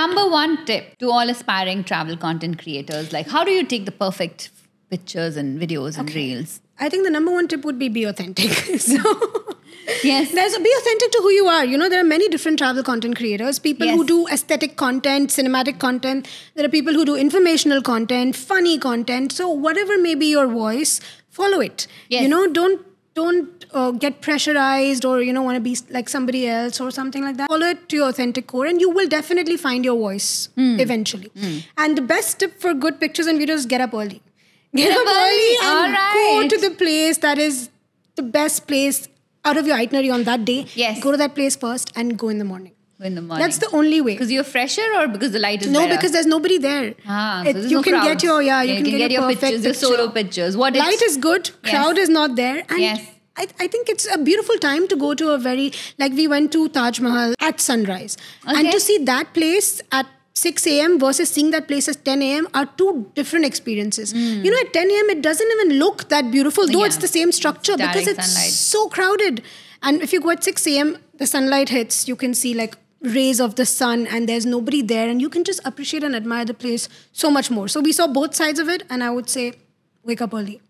number one tip to all aspiring travel content creators? Like, how do you take the perfect pictures and videos and reels? I think the number one tip would be be authentic. so yes there's a, be authentic to who you are you know there are many different travel content creators people yes. who do aesthetic content cinematic content there are people who do informational content funny content so whatever may be your voice follow it yes. you know don't don't uh, get pressurized or you know want to be like somebody else or something like that follow it to your authentic core and you will definitely find your voice mm. eventually mm. and the best tip for good pictures and videos get up early get, get up, early, early and right. go to the place that is the best place out of your itinerary on that day yes go to that place first and go in the morning in the morning. That's the only way. Because you're fresher, or because the light is no, better? because there's nobody there. Ah, so you no can crowds. get your yeah, you, yeah, can, you can, get, get your, your, pictures, picture. your solo pictures. What light is, good, yes. crowd is not there, and yes. I, I, think it's a beautiful time to go to a very like we went to Taj Mahal at sunrise, okay. and to see that place at 6 a.m. versus seeing that place at 10 a.m. are two different experiences. Mm. You know, at 10 a.m. it doesn't even look that beautiful, though yeah. it's the same structure it's because it's sunlight. so crowded. And if you go at 6 a.m., the sunlight hits, you can see like rays of the sun and there's nobody there and you can just appreciate and admire the place so much more. So we saw both sides of it and I would say wake up early.